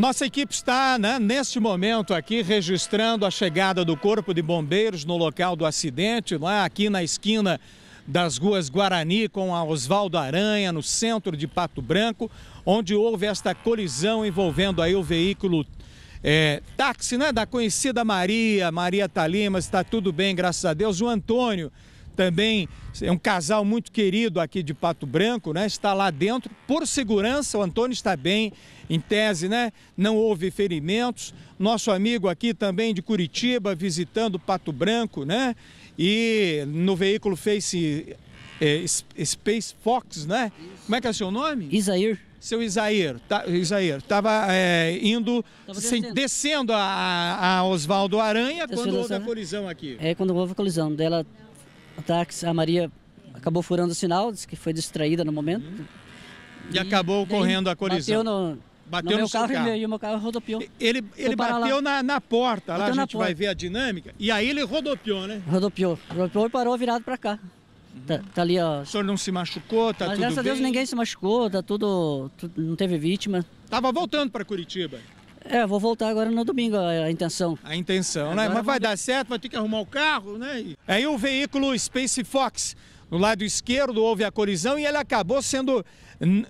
Nossa equipe está, né, neste momento aqui, registrando a chegada do Corpo de Bombeiros no local do acidente, lá aqui na esquina das ruas Guarani com a Osvaldo Aranha, no centro de Pato Branco, onde houve esta colisão envolvendo aí o veículo é, táxi, né, da conhecida Maria, Maria Talima, está tudo bem, graças a Deus. O Antônio também é um casal muito querido aqui de Pato Branco, né? Está lá dentro. Por segurança, o Antônio está bem, em tese, né? Não houve ferimentos. Nosso amigo aqui também de Curitiba, visitando Pato Branco, né? E no veículo Face é, Space Fox, né? Como é que é seu nome? Isair. Seu Isair, tá, Isair, estava é, indo, tava descendo a, a Oswaldo Aranha Descendo quando houve a colisão aqui. É, quando houve a colisão dela táxi, a Maria acabou furando o sinal, disse que foi distraída no momento. E, uhum. e, acabou correndo a colisão. Bateu no, bateu no meu no carro, carro. E, meu, meu carro rodopiou. Ele, ele bateu na, na, porta, bateu lá a gente porta. vai ver a dinâmica. E aí ele rodopiou, né? Rodopiou. Rodopiou e parou virado para cá. Uhum. Tá, tá, ali, ó. O senhor não se machucou, tá Mas, tudo graças bem? a Deus ninguém se machucou, tá tudo, tudo não teve vítima. Tava voltando para Curitiba. É, vou voltar agora no domingo, a, a intenção. A intenção, né? agora né? Mas vai dar certo, vai ter que arrumar o carro, né? É aí o veículo Space Fox, no lado esquerdo houve a colisão e ele acabou sendo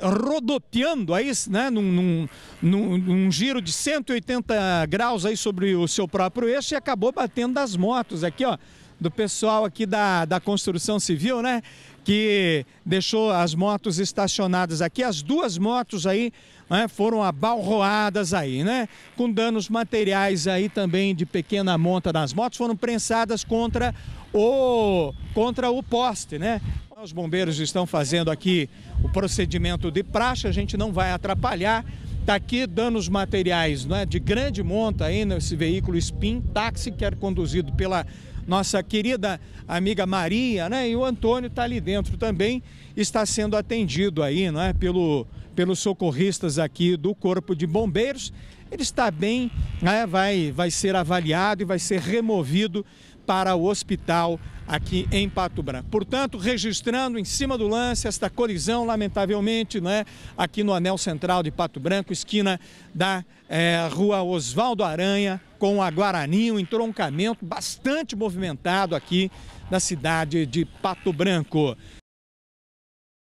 rodopiando aí, é né, num, num, num, num, giro de 180 graus aí sobre o seu próprio eixo e acabou batendo das motos aqui, ó do pessoal aqui da, da construção civil, né? Que deixou as motos estacionadas aqui. As duas motos aí né, foram abalroadas aí, né? Com danos materiais aí também de pequena monta nas motos. Foram prensadas contra o, contra o poste, né? Os bombeiros estão fazendo aqui o procedimento de praxe, a gente não vai atrapalhar. Está aqui danos materiais né, de grande monta aí nesse veículo Spin Taxi, que era conduzido pela nossa querida amiga Maria, né? E o Antônio está ali dentro também, está sendo atendido aí, não é? Pelo, pelos socorristas aqui do Corpo de Bombeiros. Ele está bem, né? vai, vai ser avaliado e vai ser removido para o hospital aqui em Pato Branco. Portanto, registrando em cima do lance esta colisão, lamentavelmente, né, aqui no anel central de Pato Branco, esquina da é, rua Oswaldo Aranha, com a Guarani, um entroncamento bastante movimentado aqui na cidade de Pato Branco.